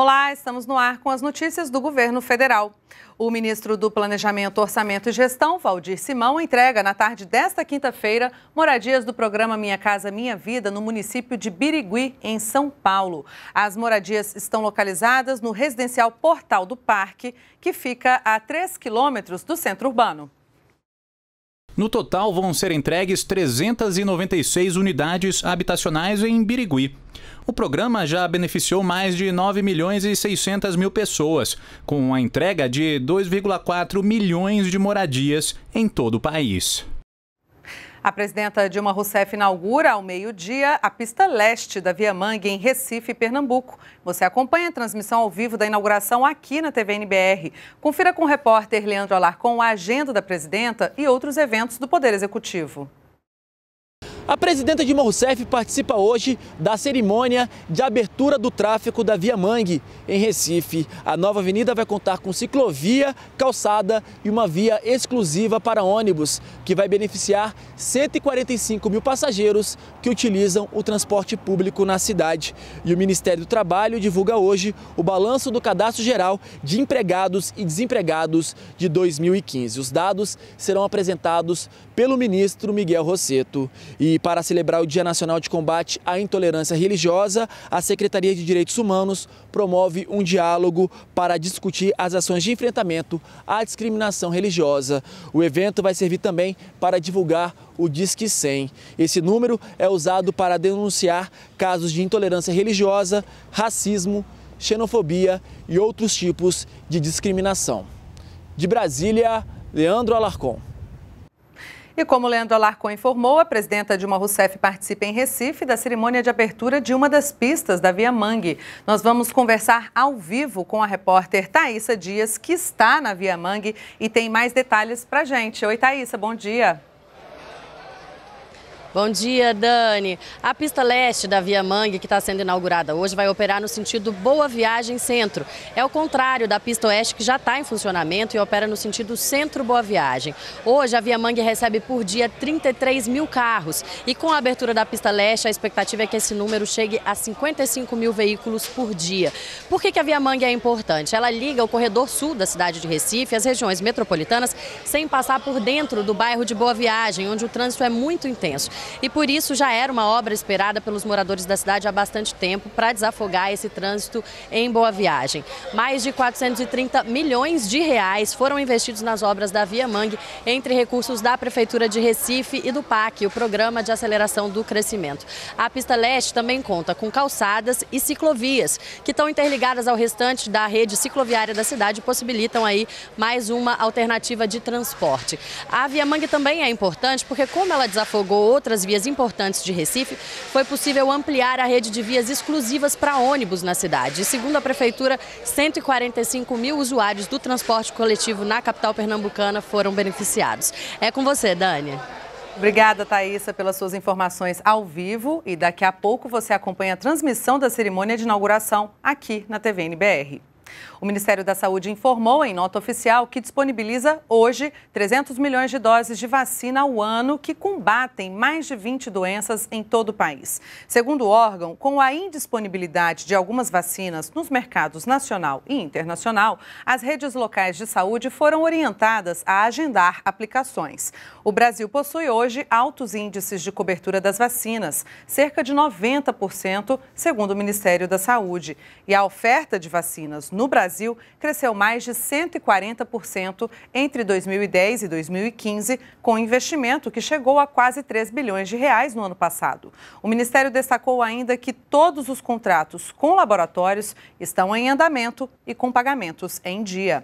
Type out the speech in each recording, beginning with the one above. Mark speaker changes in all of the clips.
Speaker 1: Olá, estamos no ar com as notícias do governo federal. O ministro do Planejamento, Orçamento e Gestão, Valdir Simão, entrega na tarde desta quinta-feira moradias do programa Minha Casa Minha Vida no município de Birigui, em São Paulo. As moradias estão localizadas no residencial Portal do Parque, que fica a 3 quilômetros do centro urbano.
Speaker 2: No total, vão ser entregues 396 unidades habitacionais em Birigui. O programa já beneficiou mais de 9 milhões e 600 mil pessoas, com a entrega de 2,4 milhões de moradias em todo o país.
Speaker 1: A presidenta Dilma Rousseff inaugura ao meio-dia a pista leste da Via Mangue, em Recife, Pernambuco. Você acompanha a transmissão ao vivo da inauguração aqui na TV NBR. Confira com o repórter Leandro Alarcon a agenda da presidenta e outros eventos do Poder Executivo.
Speaker 2: A presidenta Dilma Rousseff participa hoje da cerimônia de abertura do tráfego da Via Mangue, em Recife. A nova avenida vai contar com ciclovia, calçada e uma via exclusiva para ônibus, que vai beneficiar 145 mil passageiros que utilizam o transporte público na cidade. E o Ministério do Trabalho divulga hoje o balanço do Cadastro Geral de Empregados e Desempregados de 2015. Os dados serão apresentados pelo ministro Miguel Rosseto. E para celebrar o Dia Nacional de Combate à Intolerância Religiosa, a Secretaria de Direitos Humanos promove um diálogo para discutir as ações de enfrentamento à discriminação religiosa. O evento vai servir também para divulgar o Disque 100. Esse número é usado para denunciar casos de intolerância religiosa, racismo, xenofobia e outros tipos de discriminação. De Brasília, Leandro Alarcón. E como Leandro Alarcon informou, a
Speaker 1: presidenta Dilma Rousseff participa em Recife da cerimônia de abertura de uma das pistas da Via Mangue. Nós vamos conversar ao vivo com a repórter Thaisa Dias, que está na Via Mangue e tem mais detalhes para gente. Oi, Thaisa, bom dia.
Speaker 3: Bom dia, Dani. A pista leste da Via Mangue, que está sendo inaugurada hoje, vai operar no sentido Boa Viagem Centro. É o contrário da pista oeste, que já está em funcionamento e opera no sentido Centro Boa Viagem. Hoje, a Via Mangue recebe por dia 33 mil carros. E com a abertura da pista leste, a expectativa é que esse número chegue a 55 mil veículos por dia. Por que, que a Via Mangue é importante? Ela liga o corredor sul da cidade de Recife às regiões metropolitanas, sem passar por dentro do bairro de Boa Viagem, onde o trânsito é muito intenso. E por isso já era uma obra esperada pelos moradores da cidade há bastante tempo para desafogar esse trânsito em Boa Viagem. Mais de 430 milhões de reais foram investidos nas obras da Via Mangue, entre recursos da Prefeitura de Recife e do PAC, o Programa de Aceleração do Crescimento. A pista leste também conta com calçadas e ciclovias, que estão interligadas ao restante da rede cicloviária da cidade e possibilitam aí mais uma alternativa de transporte. A Via Mangue também é importante porque, como ela desafogou outras outras vias importantes de Recife, foi possível ampliar a rede de vias exclusivas para ônibus na cidade. segundo a Prefeitura, 145 mil usuários do transporte coletivo na capital pernambucana foram beneficiados. É com você, Dani. Obrigada, Thaisa,
Speaker 1: pelas suas informações ao vivo. E daqui a pouco você acompanha a transmissão da cerimônia de inauguração aqui na TVNBR. O Ministério da Saúde informou em nota oficial que disponibiliza hoje 300 milhões de doses de vacina ao ano que combatem mais de 20 doenças em todo o país. Segundo o órgão, com a indisponibilidade de algumas vacinas nos mercados nacional e internacional, as redes locais de saúde foram orientadas a agendar aplicações. O Brasil possui hoje altos índices de cobertura das vacinas, cerca de 90%, segundo o Ministério da Saúde. E a oferta de vacinas no Brasil Brasil cresceu mais de 140% entre 2010 e 2015, com investimento que chegou a quase 3 bilhões de reais no ano passado. O Ministério destacou ainda que todos os contratos com laboratórios estão em andamento e com pagamentos em dia.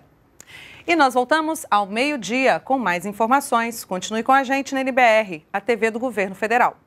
Speaker 1: E nós voltamos ao meio-dia com mais informações. Continue com a gente na NBR, a TV do Governo Federal.